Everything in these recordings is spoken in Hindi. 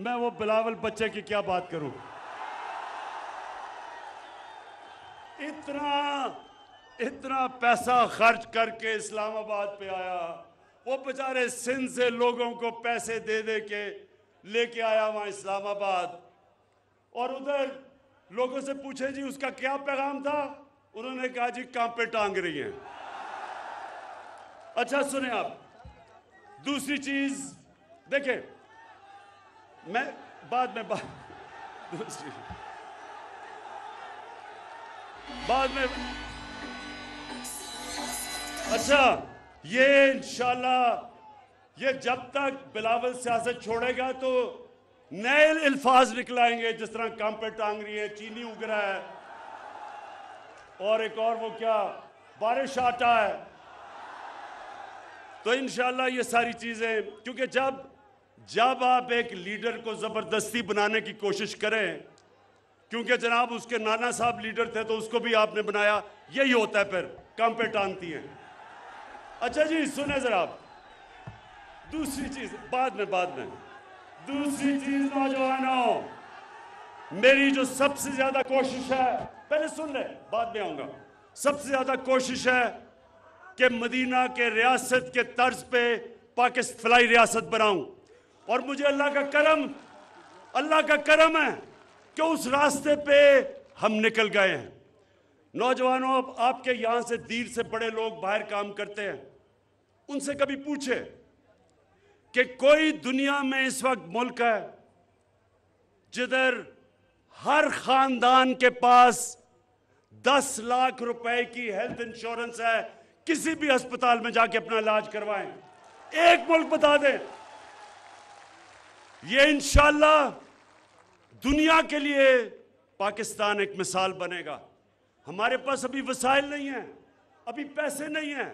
मैं वो बिलावल बच्चे की क्या बात करूं इतना इतना पैसा खर्च करके इस्लामाबाद पे आया वो बेचारे सिंध से लोगों को पैसे दे दे के लेके आया वहां इस्लामाबाद और उधर लोगों से पूछे जी उसका क्या पैगाम था उन्होंने कहा जी पे टांग रही हैं अच्छा सुने आप दूसरी चीज देखें मैं बाद में बात दूसरी बाद में अच्छा ये इंशाल्लाह ये जब तक बिलावल सियासत छोड़ेगा तो नए अल्फाज निकलाएंगे जिस तरह काम पे टांग रही है चीनी उग रहा है और एक और वो क्या बारिश आटा है तो इनशाला ये सारी चीज़ें क्योंकि जब जब आप एक लीडर को ज़बरदस्ती बनाने की कोशिश करें क्योंकि जनाब उसके नाना साहब लीडर थे तो उसको भी आपने बनाया यही होता है फिर कम पे टांगती हैं अच्छा जी सुने जरा दूसरी चीज बाद में बाद में दूसरी चीज नौजवानों मेरी जो सबसे ज्यादा कोशिश है पहले सुन ले बाद में आऊंगा सबसे ज्यादा कोशिश है कि मदीना के रियासत के तर्ज पे पाकिस्तान फलाई रियासत बनाऊं और मुझे अल्लाह का करम अल्लाह का करम है कि उस रास्ते पे हम निकल गए हैं नौजवानों अब आपके यहाँ से दीर से बड़े लोग बाहर काम करते हैं उनसे कभी पूछे कि कोई दुनिया में इस वक्त मुल्क है जिधर हर खानदान के पास दस लाख रुपए की हेल्थ इंश्योरेंस है किसी भी अस्पताल में जाके अपना इलाज करवाएं एक मुल्क बता दें ये इंशाला दुनिया के लिए पाकिस्तान एक मिसाल बनेगा हमारे पास अभी वसाइल नहीं है अभी पैसे नहीं हैं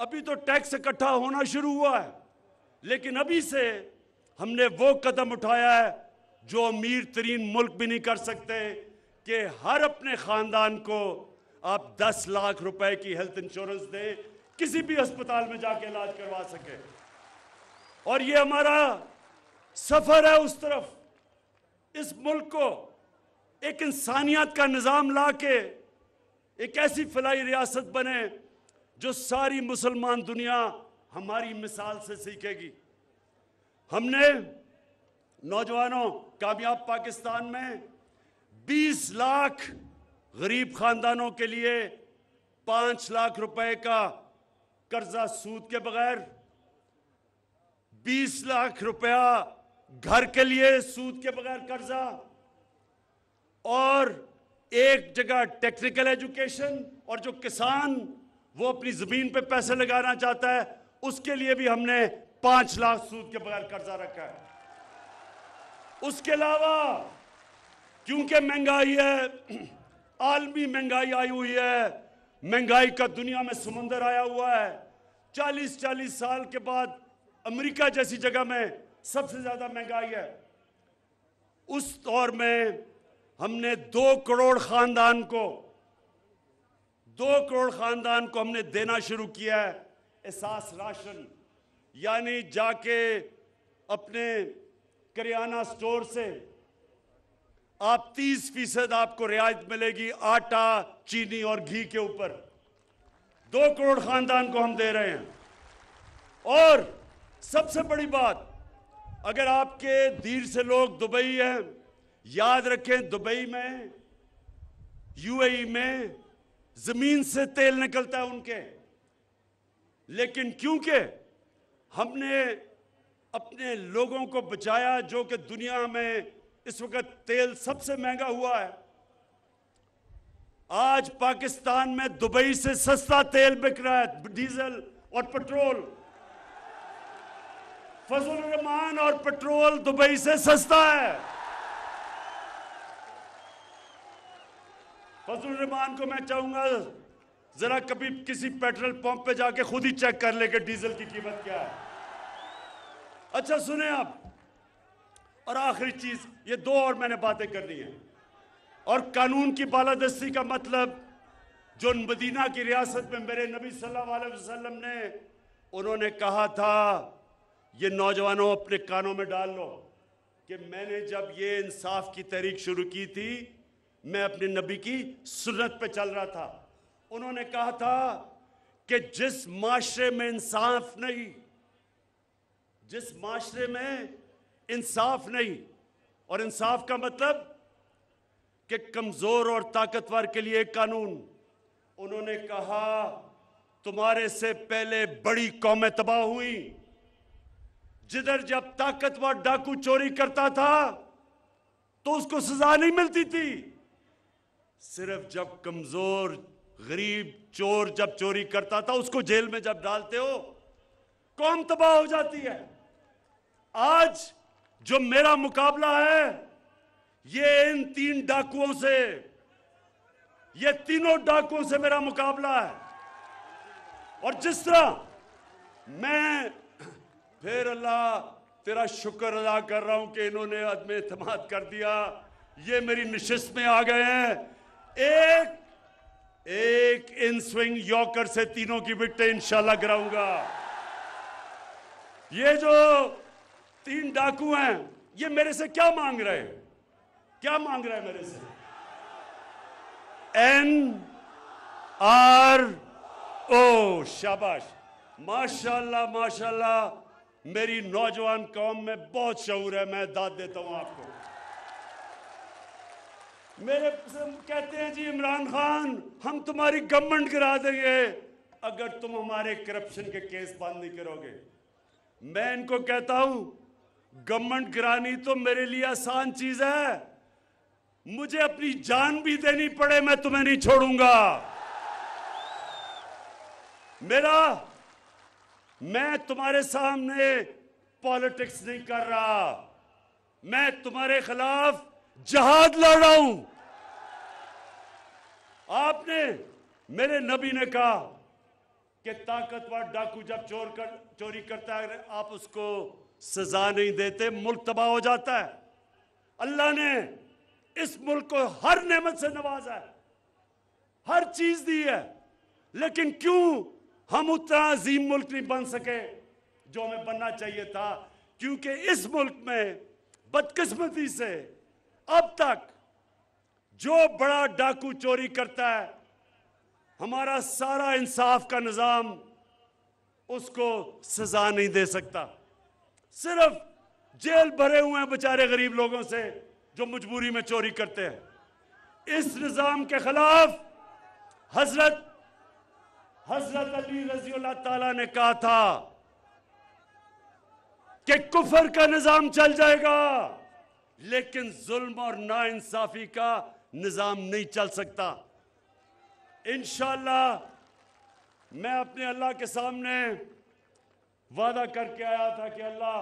अभी तो टैक्स इकट्ठा होना शुरू हुआ है लेकिन अभी से हमने वो कदम उठाया है जो अमीर तरीन मुल्क भी नहीं कर सकते कि हर अपने ख़ानदान को आप 10 लाख रुपए की हेल्थ इंश्योरेंस दें किसी भी अस्पताल में जाके इलाज करवा सके और ये हमारा सफ़र है उस तरफ इस मुल्क को एक इंसानियत का निज़ाम ला के एक ऐसी फलाई रियासत बने जो सारी मुसलमान दुनिया हमारी मिसाल से सीखेगी हमने नौजवानों कामयाब पाकिस्तान में 20 लाख गरीब खानदानों के लिए 5 लाख रुपए का कर्जा सूद के बगैर 20 लाख रुपया घर के लिए सूद के बगैर कर्जा और एक जगह टेक्निकल एजुकेशन और जो किसान वो अपनी ज़मीन पे पैसे लगाना चाहता है उसके लिए भी हमने पांच लाख सूद के बगैर कर्जा रखा है उसके अलावा क्योंकि महंगाई है आलमी महंगाई आई हुई है महंगाई का दुनिया में समंदर आया हुआ है चालीस चालीस साल के बाद अमेरिका जैसी जगह में सबसे ज़्यादा महंगाई है उस दौर में हमने दो करोड़ ख़ानदान को दो करोड़ ख़ानदान को हमने देना शुरू किया है एहसास राशन यानी जाके अपने करियाना स्टोर से आप 30 फीसद आपको रियायत मिलेगी आटा चीनी और घी के ऊपर दो करोड़ खानदान को हम दे रहे हैं और सबसे बड़ी बात अगर आपके दीर से लोग दुबई हैं याद रखें दुबई में यूएई में जमीन से तेल निकलता है उनके लेकिन क्योंकि हमने अपने लोगों को बचाया जो कि दुनिया में इस वक्त तेल सबसे महंगा हुआ है आज पाकिस्तान में दुबई से सस्ता तेल बिक रहा है डीजल और पेट्रोल फजल रहमान और पेट्रोल दुबई से सस्ता है फजल रहमान को मैं चाहूंगा जरा कभी किसी पेट्रोल पंप पे जाके खुद ही चेक कर ले कि डीजल की कीमत क्या है अच्छा सुने आप और आखिरी चीज ये दो और मैंने बातें करनी है और कानून की बालादस्ती का मतलब जो मदीना की रियासत में मेरे नबी सल्लल्लाहु अलैहि वसल्लम ने उन्होंने कहा था ये नौजवानों अपने कानों में डाल लो कि मैंने जब ये इंसाफ की तहरीक शुरू की थी मैं अपने नबी की सुन्नत पे चल रहा था उन्होंने कहा था कि जिस माशरे में इंसाफ नहीं जिस माशरे में इंसाफ नहीं और इंसाफ का मतलब कि कमज़ोर और ताकतवर के लिए कानून उन्होंने कहा तुम्हारे से पहले बड़ी कौमें तबाह हुई जिधर जब ताकतवर डाकू चोरी करता था तो उसको सजा नहीं मिलती थी सिर्फ जब कमजोर गरीब चोर जब चोरी करता था उसको जेल में जब डालते हो कौम तबाह हो जाती है आज जो मेरा मुकाबला है ये इन तीन डाकुओं से ये तीनों डाकुओं से मेरा मुकाबला है और जिस तरह मैं फिर अल्लाह तेरा शुक्र अदा कर रहा हूं कि इन्होंने अदम अतमाद कर दिया ये मेरी नशस्त में आ गए हैं एक एक इन स्विंग यॉकर से तीनों की बिट्टे इंशाला कराऊंगा ये जो तीन डाकू हैं ये मेरे से क्या मांग रहे हैं क्या मांग रहे हैं मेरे से एन आर ओ शाबाश माशाल्लाह माशाल्लाह मेरी नौजवान कौम में बहुत शहूर है मैं दाद देता हूं आपको मेरे कहते हैं जी इमरान खान हम तुम्हारी गवर्नमेंट गिरा देंगे अगर तुम हमारे करप्शन के केस बंद नहीं करोगे मैं इनको कहता हूं गवर्नमेंट गिरानी तो मेरे लिए आसान चीज है मुझे अपनी जान भी देनी पड़े मैं तुम्हें नहीं छोड़ूंगा मेरा मैं तुम्हारे सामने पॉलिटिक्स नहीं कर रहा मैं तुम्हारे खिलाफ जहाद लड़ रहा हूं आपने मेरे नबी ने कहा कि ताकतवर डाकू जब चोर कर चोरी करता है आप उसको सजा नहीं देते मुल्क तबाह हो जाता है अल्लाह ने इस मुल्क को हर नेमत से नवाजा है हर चीज दी है लेकिन क्यों हम उतना अजीम मुल्क नहीं बन सके जो हमें बनना चाहिए था क्योंकि इस मुल्क में बदकिस्मती से अब तक जो बड़ा डाकू चोरी करता है हमारा सारा इंसाफ का निज़ाम उसको सजा नहीं दे सकता सिर्फ जेल भरे हुए हैं बेचारे गरीब लोगों से जो मजबूरी में चोरी करते हैं इस निज़ाम के खिलाफ हजरत हजरत अली रजी तला ने कहा था कि कुफर का निजाम चल जाएगा लेकिन जुल्म और नाइंसाफी का निजाम नहीं चल सकता इनशाला मैं अपने अल्लाह के सामने वादा करके आया था कि अल्लाह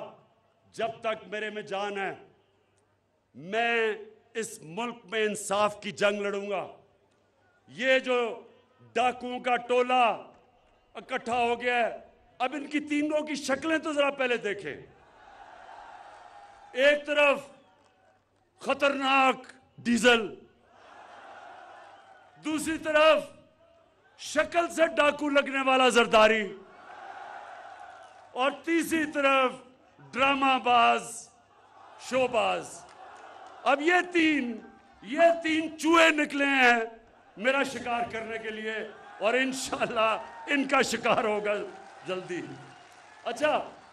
जब तक मेरे में जान है मैं इस मुल्क में इंसाफ की जंग लड़ूंगा ये जो डाकुओं का टोला इकट्ठा हो गया है अब इनकी तीनों की शक्लें तो जरा पहले देखें एक तरफ खतरनाक डीजल दूसरी तरफ शक्ल से डाकू लगने वाला जरदारी और तीसरी तरफ ड्रामाबाज शोबाज अब ये तीन ये तीन चूहे निकले हैं मेरा शिकार करने के लिए और इन इनका शिकार होगा जल्दी अच्छा